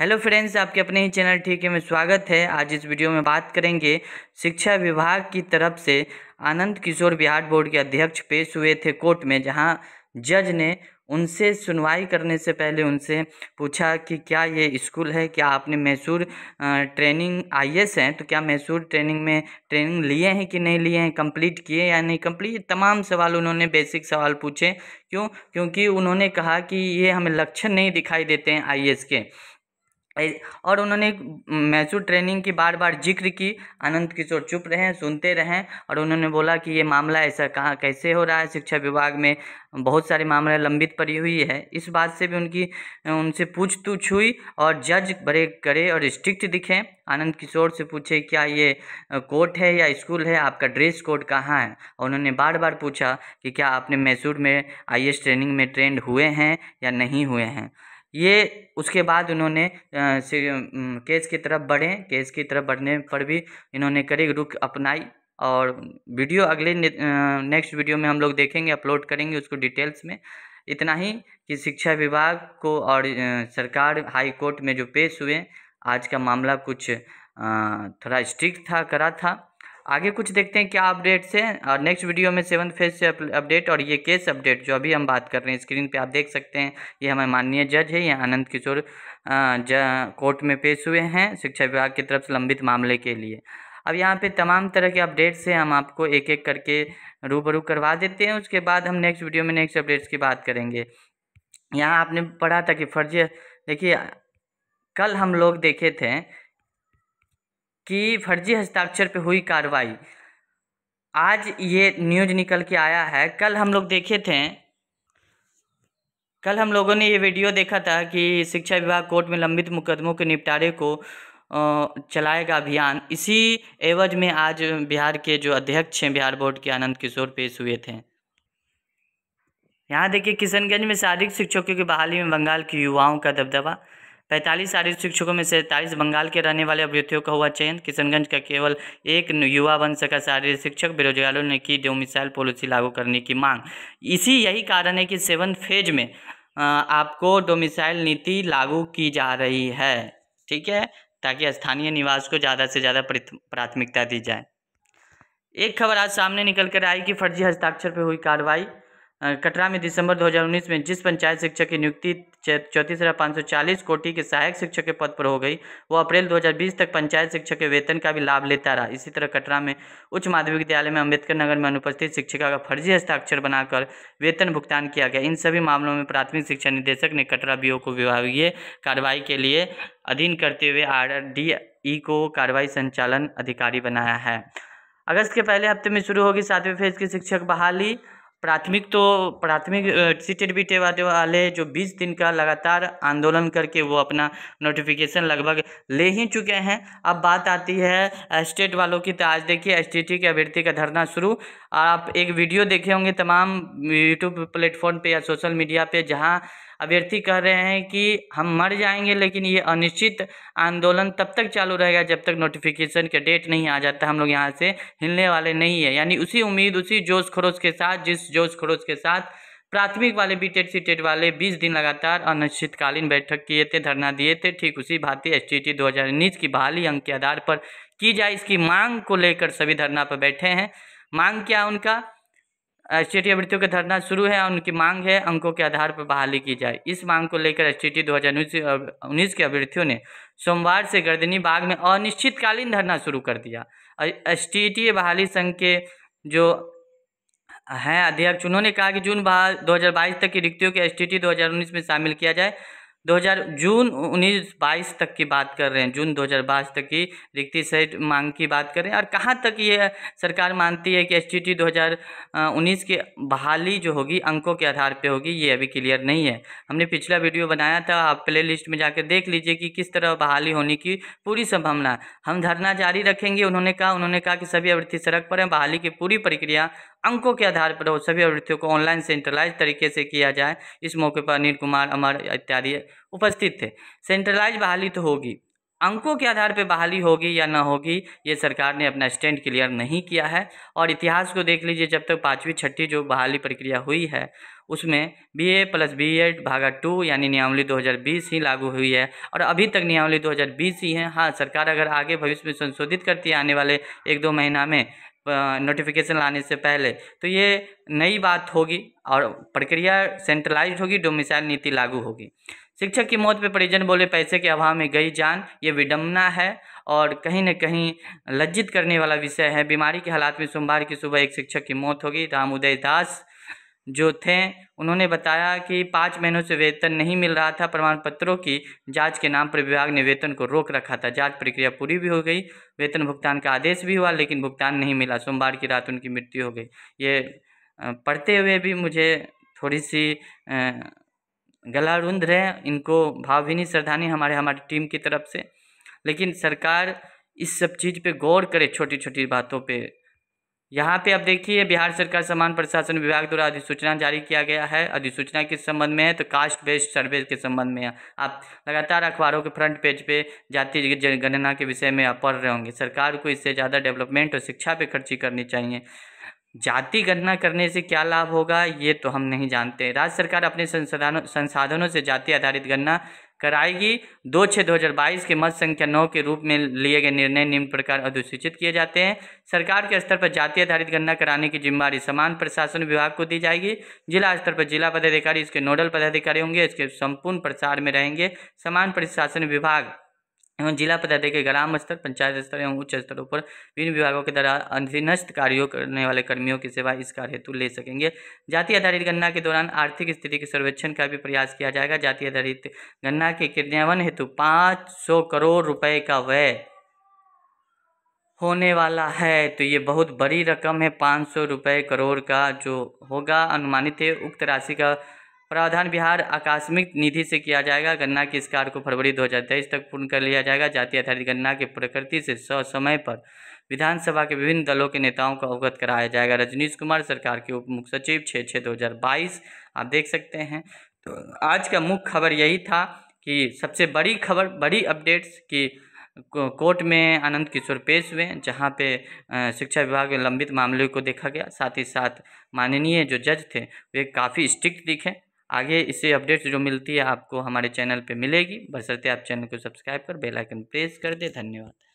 hello friends आपके अपने ही channel ठीक है में स्वागत है आज इस वीडियो में बात करेंगे शिक्षा विभाग की तरफ से आनंद किशोर बिहार बोर्ड के अध्यक्ष पेश हुए थे कोर्ट में जहां जज ने उनसे सुनवाई करने से पहले उनसे पूछा कि क्या ये स्कूल है क्या आपने मैसूर ट्रेनिंग आईएएस हैं तो क्या मैसूर ट्रेनिंग में ट्रेनिंग लिए हैं कि नहीं लिए हैं कंप्लीट किए या नहीं कंप्लीट तमाम सवाल उन्होंने बेसिक सवाल पूछे क्यों क्योंकि उन्होंने कहा कि ये हमें लक्षण नहीं दिखाई देते हैं आई के और उन्होंने मैसूर ट्रेनिंग की बार बार जिक्र की अनंत किशोर चुप रहें सुनते रहें और उन्होंने बोला कि ये मामला ऐसा कहाँ कैसे हो रहा है शिक्षा विभाग में बहुत सारे मामले लंबित पड़ी हुई है इस बात से भी उनकी उनसे पूछ तूछ हुई और जज बड़े करे और स्ट्रिक्ट दिखें आनंद किशोर से पूछे क्या ये कोर्ट है या स्कूल है आपका ड्रेस कोड कहाँ है और उन्होंने बार बार पूछा कि क्या आपने मैसूर में आई ट्रेनिंग में ट्रेंड हुए हैं या नहीं हुए हैं ये उसके बाद उन्होंने केस की तरफ बढ़े केस की तरफ बढ़ने पर भी इन्होंने कड़ी रुख अपनाई और वीडियो अगले ने, नेक्स्ट वीडियो में हम लोग देखेंगे अपलोड करेंगे उसको डिटेल्स में इतना ही कि शिक्षा विभाग को और सरकार हाई कोर्ट में जो पेश हुए आज का मामला कुछ थोड़ा स्ट्रिक्ट था करा था आगे कुछ देखते हैं क्या अपडेट्स हैं और नेक्स्ट वीडियो में सेवन फेज से अपडेट और ये केस अपडेट जो अभी हम बात कर रहे हैं स्क्रीन पे आप देख सकते हैं ये हमारे माननीय जज है ये आनंद किशोर कोर्ट में पेश हुए हैं शिक्षा विभाग की तरफ से लंबित मामले के लिए अब यहाँ पे तमाम तरह के अपडेट्स हैं हम आपको एक एक करके रूबरू करवा देते हैं उसके बाद हम नेक्स्ट वीडियो में नेक्स्ट अपडेट्स की बात करेंगे यहाँ आपने पढ़ा था कि फर्जी देखिए कल हम लोग देखे थे कि फर्जी हस्ताक्षर पे हुई कार्रवाई आज ये न्यूज निकल के आया है कल हम लोग देखे थे कल हम लोगों ने ये वीडियो देखा था कि शिक्षा विभाग कोर्ट में लंबित मुकदमों के निपटारे को चलाएगा अभियान इसी एवज में आज बिहार के जो अध्यक्ष हैं बिहार बोर्ड के आनंद किशोर पेश हुए थे यहाँ देखिए किशनगंज में शारीरिक शिक्षकों की बहाली में बंगाल के युवाओं का दबदबा पैंतालीस आर्य शिक्षकों में से तैतालीस बंगाल के रहने वाले अभ्यर्थियों का हुआ चयन किशनगंज का केवल एक युवा बन सका शारीरिक शिक्षक बेरोजगारों ने की डोमिसाइल पॉलिसी लागू करने की मांग इसी यही कारण है कि सेवन फेज में आपको डोमिसाइल नीति लागू की जा रही है ठीक है ताकि स्थानीय निवास को ज़्यादा से ज़्यादा प्राथमिकता दी जाए एक खबर आज सामने निकल कर आई कि फर्जी हस्ताक्षर पर हुई कार्रवाई कटरा में दिसंबर 2019 में जिस पंचायत शिक्षक की नियुक्ति चौंतीस हज़ार पाँच सौ चालीस कोटि के सहायक शिक्षक के पद पर हो गई वो अप्रैल 2020 तक पंचायत शिक्षक के वेतन का भी लाभ लेता रहा इसी तरह कटरा में उच्च माध्यमिक विद्यालय में अंबेडकर नगर में अनुपस्थित शिक्षिका का फर्जी हस्ताक्षर बनाकर वेतन भुगतान किया गया इन सभी मामलों में प्राथमिक शिक्षा निदेशक ने कटरा बी को विभागीय कार्रवाई के लिए अधीन करते हुए आर ई को कार्रवाई संचालन अधिकारी बनाया है अगस्त के पहले हफ्ते में शुरू होगी सातवें फेज की शिक्षक बहाली प्राथमिक तो प्राथमिक सीटेट बीटे वाले वाले जो बीस दिन का लगातार आंदोलन करके वो अपना नोटिफिकेशन लगभग ले ही चुके हैं अब बात आती है स्टेट वालों की तो आज देखिए एस टी टी के अभ्यर्थी का धरना शुरू आप एक वीडियो देखे होंगे तमाम यूट्यूब प्लेटफॉर्म पे या सोशल मीडिया पे जहाँ अभ्यर्थी कह रहे हैं कि हम मर जाएंगे लेकिन ये अनिश्चित आंदोलन तब तक चालू रहेगा जब तक नोटिफिकेशन के डेट नहीं आ जाता हम लोग यहाँ से हिलने वाले नहीं है यानी उसी उम्मीद उसी जोश खरोश के साथ जिस जोश खरोश के साथ प्राथमिक वाले बी टेट सी टेट वाले 20 दिन लगातार अनिश्चितकालीन बैठक किए थे धरना दिए थे ठीक उसी भांति एस टी टी दो की बहाली अंक के आधार पर की जाए इसकी मांग को लेकर सभी धरना पर बैठे हैं मांग क्या उनका एस टी अभ्यर्थियों का धरना शुरू है और उनकी मांग है अंकों के आधार पर बहाली की जाए इस मांग को लेकर एस टी टी के अभ्यर्थियों ने सोमवार से गर्दनी बाग में अनिश्चितकालीन धरना शुरू कर दिया टी बहाली संघ के जो हैं अध्यक्ष उन्होंने कहा कि जून दो तक की रिक्तियों के एस टी में शामिल किया जाए 2000 जून उन्नीस बाईस तक की बात कर रहे हैं जून 2022 तक की रिक्ति सहित मांग की बात कर रहे हैं और कहाँ तक ये सरकार मानती है कि एस टी 2019 की बहाली जो होगी अंकों के आधार पे होगी ये अभी क्लियर नहीं है हमने पिछला वीडियो बनाया था आप प्ले लिस्ट में जाकर देख लीजिए कि किस तरह बहाली होने की पूरी संभावना हम धरना जारी रखेंगे उन्होंने कहा उन्होंने कहा कि सभी आवृत्ति सड़क पर हैं बहाली की पूरी प्रक्रिया अंकों के आधार पर हो सभी आवृत्तियों को ऑनलाइन सेंट्रलाइज तरीके से किया जाए इस मौके पर अनिल कुमार अमर इत्यादि उपस्थित थे सेंट्रलाइज बहाली तो होगी अंकों के आधार पर बहाली होगी या ना होगी ये सरकार ने अपना स्टैंड क्लियर नहीं किया है और इतिहास को देख लीजिए जब तक पाँचवीं छठी जो बहाली प्रक्रिया हुई है उसमें B A plus B Ed भागा टू यानी नियमावली 2020 ही लागू हुई है और अभी तक नियमावली 2020 ही है हाँ सरकार अगर आगे भविष्य में संशोधित करती है आने वाले एक दो महीना में नोटिफिकेशन लाने से पहले तो ये नई बात होगी और प्रक्रिया सेंट्रलाइज होगी डोमिसाइल नीति लागू होगी शिक्षक की मौत पे परिजन बोले पैसे के अभाव में गई जान ये विडम्बना है और कहीं न कहीं लज्जित करने वाला विषय है बीमारी के हालात में सोमवार की सुबह एक शिक्षक की मौत होगी राम उदय दास जो थे उन्होंने बताया कि पाँच महीनों से वेतन नहीं मिल रहा था प्रमाण पत्रों की जाँच के नाम पर विभाग ने वेतन को रोक रखा था जाँच प्रक्रिया पूरी भी हो गई वेतन भुगतान का आदेश भी हुआ लेकिन भुगतान नहीं मिला सोमवार की रात उनकी मृत्यु हो गई ये पढ़ते हुए भी मुझे थोड़ी सी गला रुंध रहे इनको भावभीनी श्रद्धानी हमारे हमारी टीम की तरफ से लेकिन सरकार इस सब चीज़ पर गौर करे छोटी छोटी बातों पर यहाँ पे आप देखिए बिहार सरकार समान प्रशासन विभाग द्वारा अधिसूचना जारी किया गया है अधिसूचना किस संबंध में है तो कास्ट बेस्ड सर्वे के संबंध में है आप लगातार अखबारों के फ्रंट पेज पे जाति जनगणना के विषय में आप पढ़ रहे होंगे सरकार को इससे ज़्यादा डेवलपमेंट और शिक्षा पे खर्ची करनी चाहिए जाति गणना करने से क्या लाभ होगा ये तो हम नहीं जानते राज्य सरकार अपने संसाधनों संसाधनों से जाति आधारित गणना कराएगी दो छः दो हज़ार बाईस के मत संख्या नौ के रूप में लिए गए निर्णय निम्न प्रकार अधिसूचित किए जाते हैं सरकार के स्तर पर जाति आधारित गणना कराने की जिम्मेवारी समान प्रशासन विभाग को दी जाएगी जिला स्तर पर जिला पदाधिकारी इसके नोडल पदाधिकारी होंगे इसके संपूर्ण प्रसार में रहेंगे समान प्रशासन विभाग एवं जिला पदाधिकारी के ग्राम स्तर पंचायत स्तर एवं उच्च स्तरों पर विभिन्न विभागों के द्वारा अधीनस्थ कार्यों करने वाले कर्मियों की सेवा इस कार्य हेतु ले सकेंगे जाति आधारित गणना के दौरान आर्थिक स्थिति के सर्वेक्षण का भी प्रयास किया जाएगा जाति आधारित गणना के क्रियान्वयन हेतु पाँच सौ करोड़ रुपये का व्यय होने वाला है तो ये बहुत बड़ी रकम है पाँच सौ रुपये करोड़ का जो होगा अनुमानित है उक्त राशि का प्रावधान बिहार आकस्मिक निधि से किया जाएगा गन्ना की इस कार्य को फरवरी 2023 तक पूर्ण कर लिया जाएगा जाति आधारित गन्ना के प्रकृति से सौ समय पर विधानसभा के विभिन्न दलों के नेताओं को अवगत कराया जाएगा रजनीश कुमार सरकार के उप मुख्य सचिव छः छः दो हज़ार बाईस आप देख सकते हैं तो आज का मुख्य खबर यही था कि सबसे बड़ी खबर बड़ी अपडेट्स की कोर्ट में आनंद किशोर पेश हुए जहाँ पे शिक्षा विभाग में लंबित मामले को देखा गया साथ ही साथ माननीय जो जज थे वे काफ़ी स्ट्रिक्ट दिखे आगे इससे अपडेट्स जो मिलती है आपको हमारे चैनल पे मिलेगी बशर्ते आप चैनल को सब्सक्राइब कर बेल आइकन प्रेस कर दे धन्यवाद